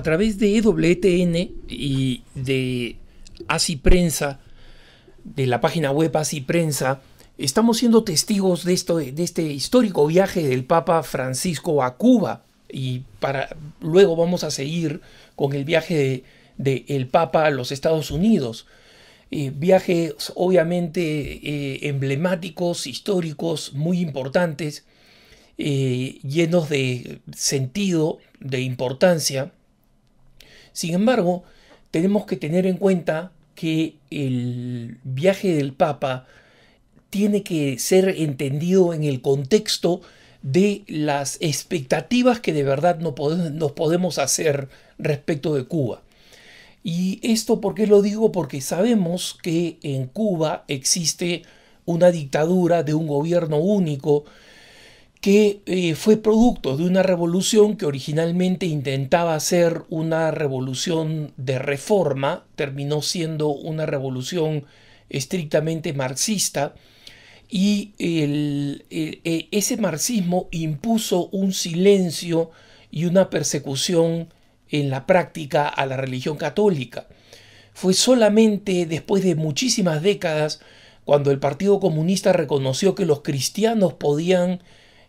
a través de EWTN y de Así Prensa, de la página web ASI Prensa, estamos siendo testigos de, esto, de este histórico viaje del Papa Francisco a Cuba. Y para, luego vamos a seguir con el viaje del de, el Papa a los Estados Unidos. Eh, viajes obviamente eh, emblemáticos, históricos, muy importantes, eh, llenos de sentido, de importancia. Sin embargo, tenemos que tener en cuenta que el viaje del Papa tiene que ser entendido en el contexto de las expectativas que de verdad nos podemos hacer respecto de Cuba. Y esto, ¿por qué lo digo? Porque sabemos que en Cuba existe una dictadura de un gobierno único que eh, fue producto de una revolución que originalmente intentaba ser una revolución de reforma, terminó siendo una revolución estrictamente marxista, y eh, eh, ese marxismo impuso un silencio y una persecución en la práctica a la religión católica. Fue solamente después de muchísimas décadas cuando el Partido Comunista reconoció que los cristianos podían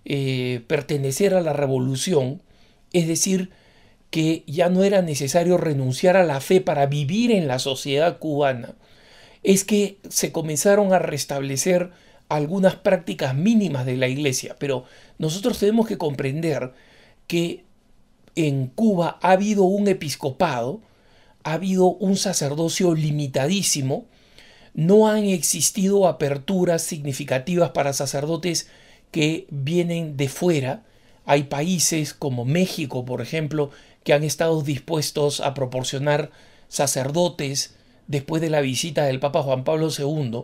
eh, pertenecer a la revolución, es decir, que ya no era necesario renunciar a la fe para vivir en la sociedad cubana, es que se comenzaron a restablecer algunas prácticas mínimas de la iglesia, pero nosotros tenemos que comprender que en Cuba ha habido un episcopado, ha habido un sacerdocio limitadísimo, no han existido aperturas significativas para sacerdotes que vienen de fuera. Hay países como México, por ejemplo, que han estado dispuestos a proporcionar sacerdotes después de la visita del Papa Juan Pablo II.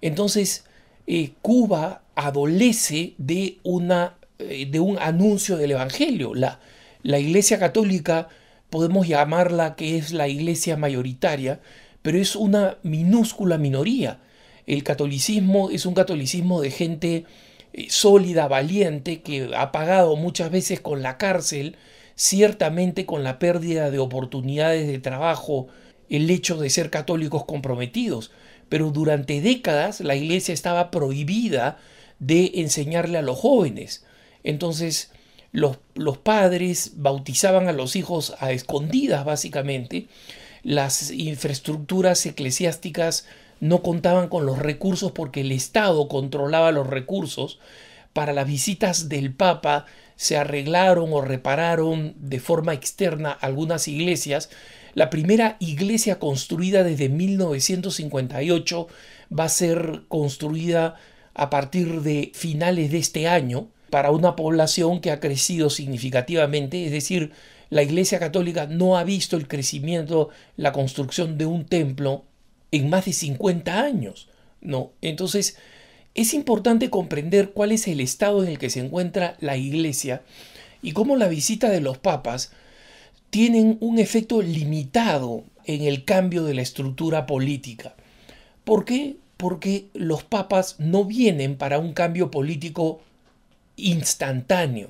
Entonces, eh, Cuba adolece de, una, eh, de un anuncio del Evangelio. La, la Iglesia Católica, podemos llamarla que es la Iglesia mayoritaria, pero es una minúscula minoría. El catolicismo es un catolicismo de gente eh, sólida, valiente, que ha pagado muchas veces con la cárcel, ciertamente con la pérdida de oportunidades de trabajo, el hecho de ser católicos comprometidos. Pero durante décadas la iglesia estaba prohibida de enseñarle a los jóvenes. Entonces los, los padres bautizaban a los hijos a escondidas básicamente. Las infraestructuras eclesiásticas no contaban con los recursos porque el Estado controlaba los recursos. Para las visitas del Papa se arreglaron o repararon de forma externa algunas iglesias. La primera iglesia construida desde 1958 va a ser construida a partir de finales de este año para una población que ha crecido significativamente, es decir, la Iglesia Católica no ha visto el crecimiento, la construcción de un templo en más de 50 años. ¿no? Entonces, es importante comprender cuál es el estado en el que se encuentra la Iglesia y cómo la visita de los papas tienen un efecto limitado en el cambio de la estructura política. ¿Por qué? Porque los papas no vienen para un cambio político instantáneo.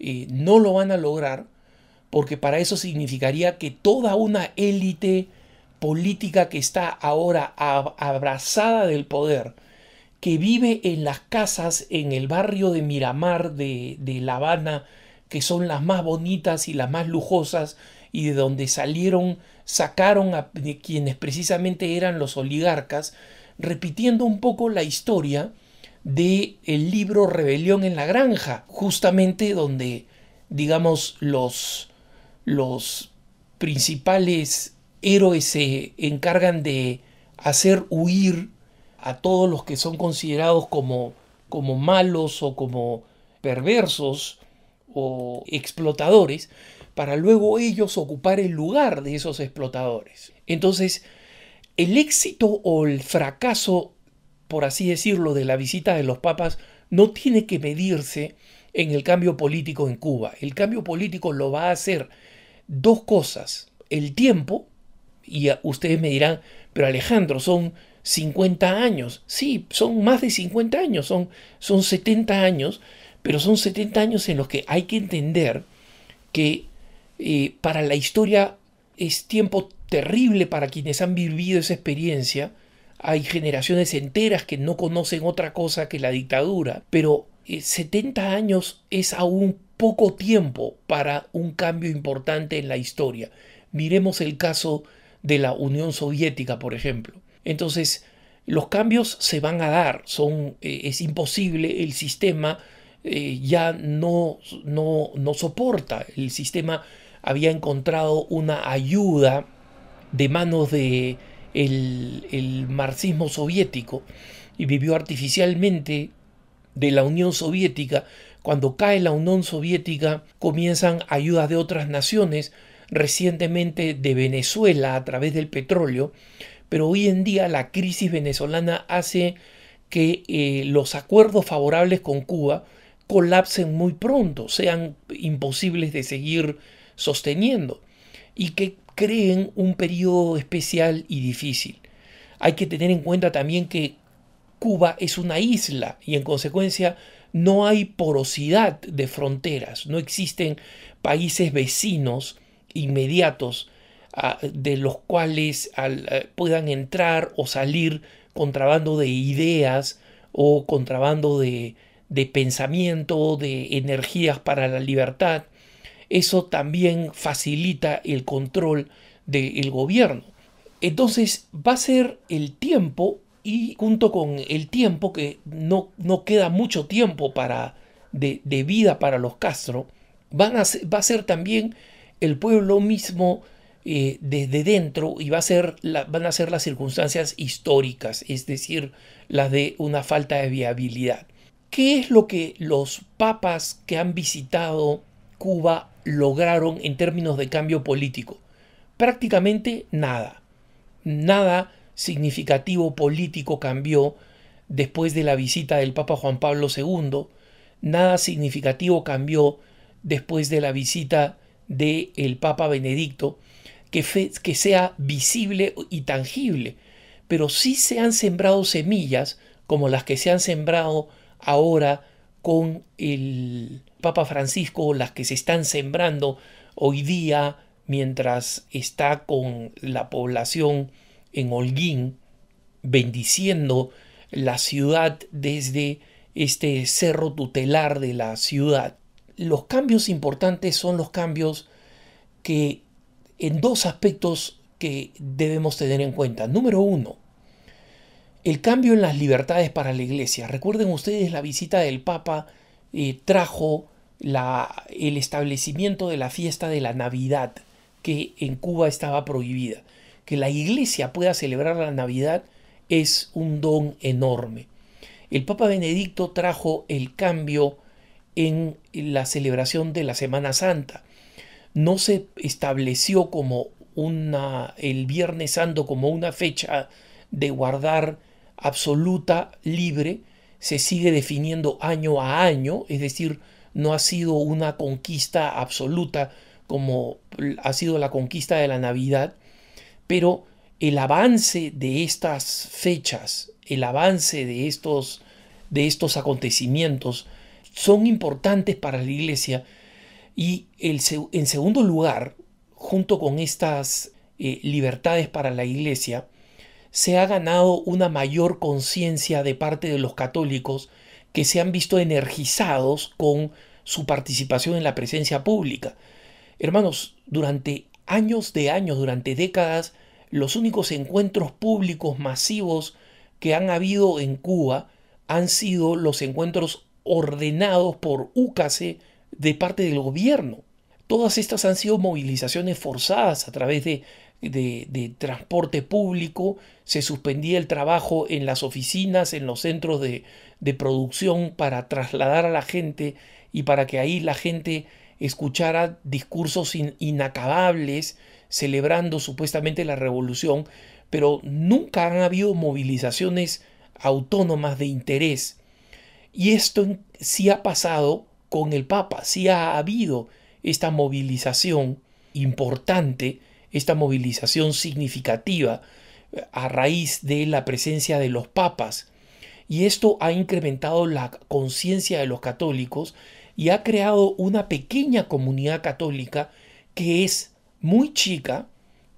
Eh, no lo van a lograr porque para eso significaría que toda una élite política que está ahora abrazada del poder, que vive en las casas en el barrio de Miramar de, de La Habana, que son las más bonitas y las más lujosas, y de donde salieron, sacaron a quienes precisamente eran los oligarcas, repitiendo un poco la historia de el libro Rebelión en la Granja, justamente donde, digamos, los, los principales héroes se encargan de hacer huir a todos los que son considerados como, como malos o como perversos o explotadores, para luego ellos ocupar el lugar de esos explotadores. Entonces, el éxito o el fracaso, por así decirlo, de la visita de los papas no tiene que medirse en el cambio político en Cuba. El cambio político lo va a hacer dos cosas, el tiempo y ustedes me dirán, pero Alejandro, son 50 años. Sí, son más de 50 años, son, son 70 años, pero son 70 años en los que hay que entender que eh, para la historia es tiempo terrible para quienes han vivido esa experiencia. Hay generaciones enteras que no conocen otra cosa que la dictadura, pero 70 eh, años es aún poco tiempo para un cambio importante en la historia. Miremos el caso de la Unión Soviética, por ejemplo. Entonces, los cambios se van a dar, son, eh, es imposible, el sistema eh, ya no, no, no soporta, el sistema había encontrado una ayuda de manos de el, marxismo soviético y vivió artificialmente de la Unión Soviética. Cuando cae la Unión Soviética comienzan ayudas de otras naciones recientemente de Venezuela a través del petróleo, pero hoy en día la crisis venezolana hace que eh, los acuerdos favorables con Cuba colapsen muy pronto, sean imposibles de seguir sosteniendo y que creen un periodo especial y difícil. Hay que tener en cuenta también que Cuba es una isla y en consecuencia no hay porosidad de fronteras, no existen países vecinos inmediatos ah, de los cuales eh, puedan entrar o salir contrabando de ideas o contrabando de, pensamiento, de energías para la libertad. Eso también facilita el control del gobierno. Entonces va a ser el tiempo y junto con el tiempo, que no, no queda mucho tiempo para, de, vida para los Castro, van a va a ser también el pueblo mismo desde eh, dentro y va a ser van a ser las circunstancias históricas, es decir, las de una falta de viabilidad. ¿Qué es lo que los papas que han visitado Cuba lograron en términos de cambio político? Prácticamente nada. Nada significativo político cambió después de la visita del Papa Juan Pablo II. Nada significativo cambió después de la visita de el Papa Benedicto que, que sea visible y tangible, pero sí se han sembrado semillas como las que se han sembrado ahora con el Papa Francisco, las que se están sembrando hoy día mientras está con la población en Holguín, bendiciendo la ciudad desde este cerro tutelar de la ciudad los cambios importantes son los cambios que en dos aspectos que debemos tener en cuenta. Número uno, el cambio en las libertades para la iglesia. Recuerden ustedes la visita del Papa eh, trajo la, el establecimiento de la fiesta de la Navidad que en Cuba estaba prohibida. Que la iglesia pueda celebrar la Navidad es un don enorme. El Papa Benedicto trajo el cambio en la celebración de la Semana Santa. No se estableció como una, el Viernes Santo como una fecha de guardar absoluta, libre, se sigue definiendo año a año, es decir, no ha sido una conquista absoluta como ha sido la conquista de la Navidad, pero el avance de estas fechas, el avance de estos, de estos acontecimientos, son importantes para la iglesia. Y el, en segundo lugar, junto con estas eh, libertades para la iglesia, se ha ganado una mayor conciencia de parte de los católicos que se han visto energizados con su participación en la presencia pública. Hermanos, durante años de años, durante décadas, los únicos encuentros públicos masivos que han habido en Cuba han sido los encuentros ordenados por UCASE de parte del gobierno. Todas estas han sido movilizaciones forzadas a través de, transporte público, se suspendía el trabajo en las oficinas, en los centros de, producción para trasladar a la gente y para que ahí la gente escuchara discursos inacabables celebrando supuestamente la revolución, pero nunca han habido movilizaciones autónomas de interés y esto sí ha pasado con el Papa, sí ha habido esta movilización importante, esta movilización significativa eh, a raíz de la presencia de los papas. Y esto ha incrementado la conciencia de los católicos y ha creado una pequeña comunidad católica que es muy chica,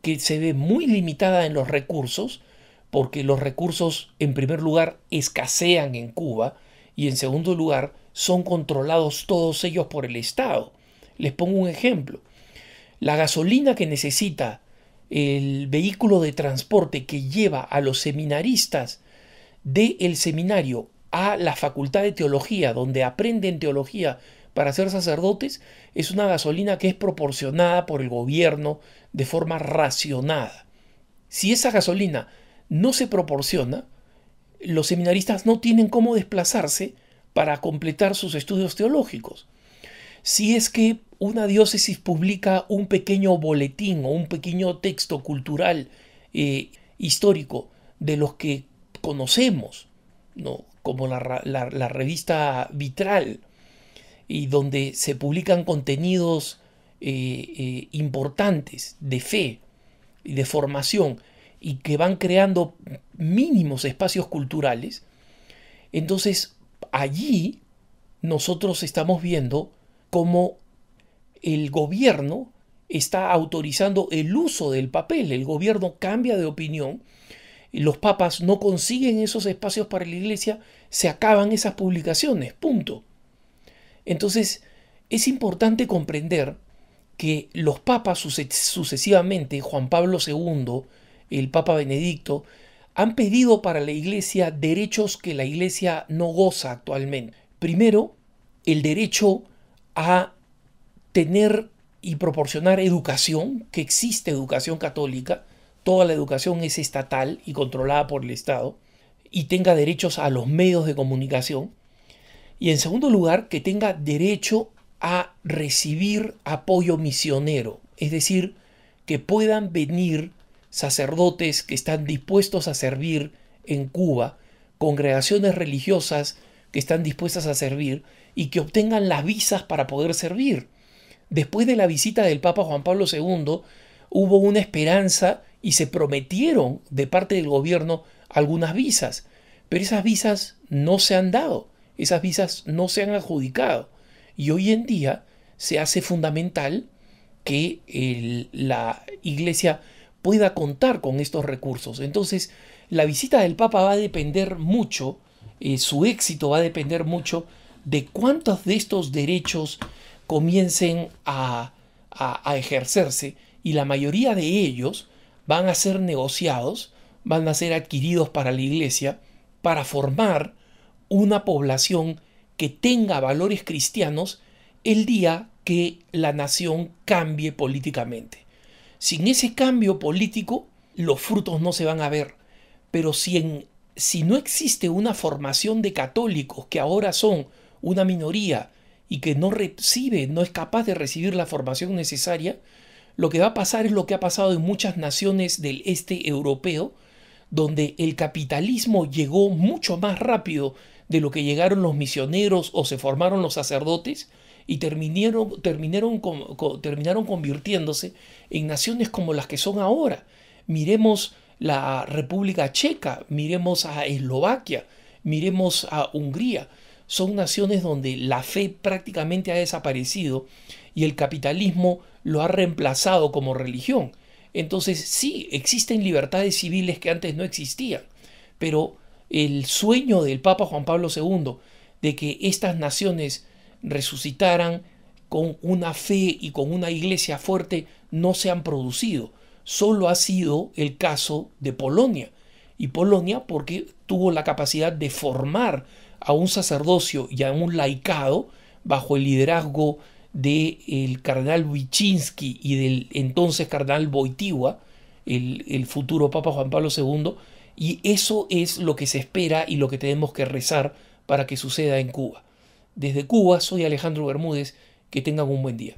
que se ve muy limitada en los recursos, porque los recursos en primer lugar escasean en Cuba, y en segundo lugar, son controlados todos ellos por el Estado. Les pongo un ejemplo. La gasolina que necesita el vehículo de transporte que lleva a los seminaristas del seminario a la facultad de teología, donde aprenden teología para ser sacerdotes, es una gasolina que es proporcionada por el gobierno de forma racionada. Si esa gasolina no se proporciona, los seminaristas no tienen cómo desplazarse para completar sus estudios teológicos. Si es que una diócesis publica un pequeño boletín o un pequeño texto cultural eh, histórico de los que conocemos, como la, revista Vitral, y donde se publican contenidos eh, eh, importantes de fe y de formación y que van creando mínimos espacios culturales, entonces allí nosotros estamos viendo cómo el gobierno está autorizando el uso del papel, el gobierno cambia de opinión, los papas no consiguen esos espacios para la iglesia, se acaban esas publicaciones, punto. Entonces, es importante comprender que los papas sucesivamente, Juan Pablo II, el Papa Benedicto, han pedido para la Iglesia derechos que la Iglesia no goza actualmente. Primero, el derecho a tener y proporcionar educación, que existe educación católica, toda la educación es estatal y controlada por el Estado, y tenga derechos a los medios de comunicación. Y en segundo lugar, que tenga derecho a recibir apoyo misionero, es decir, que puedan venir sacerdotes que están dispuestos a servir en Cuba, congregaciones religiosas que están dispuestas a servir y que obtengan las visas para poder servir. Después de la visita del Papa Juan Pablo II, hubo una esperanza y se prometieron de parte del gobierno algunas visas, pero esas visas no se han dado, esas visas no se han adjudicado. Y hoy en día se hace fundamental que la Iglesia pueda contar con estos recursos. Entonces, la visita del Papa va a depender mucho, eh, su éxito va a depender mucho de cuántos de estos derechos comiencen a, a ejercerse y la mayoría de ellos van a ser negociados, van a ser adquiridos para la Iglesia para formar una población que tenga valores cristianos el día que la nación cambie políticamente. Sin ese cambio político, los frutos no se van a ver. Pero si, no existe una formación de católicos que ahora son una minoría y que no recibe, no es capaz de recibir la formación necesaria, lo que va a pasar es lo que ha pasado en muchas naciones del este europeo, donde el capitalismo llegó mucho más rápido de lo que llegaron los misioneros o se formaron los sacerdotes, y terminaron, terminaron, terminaron convirtiéndose en naciones como las que son ahora. Miremos la República Checa, miremos a Eslovaquia, miremos a Hungría. Son naciones donde la fe prácticamente ha desaparecido y el capitalismo lo ha reemplazado como religión. Entonces sí, existen libertades civiles que antes no existían, pero el sueño del Papa Juan Pablo II de que estas naciones resucitaran con una fe y con una iglesia fuerte no se han producido. Solo ha sido el caso de Polonia. Y Polonia porque tuvo la capacidad de formar a un sacerdocio y a un laicado bajo el liderazgo del el cardenal wichinski y del entonces cardenal Wojtyła, el, el futuro Papa Juan Pablo II, y eso es lo que se espera y lo que tenemos que rezar para que suceda en Cuba. Desde Cuba soy Alejandro Bermúdez. Que tengan un buen día.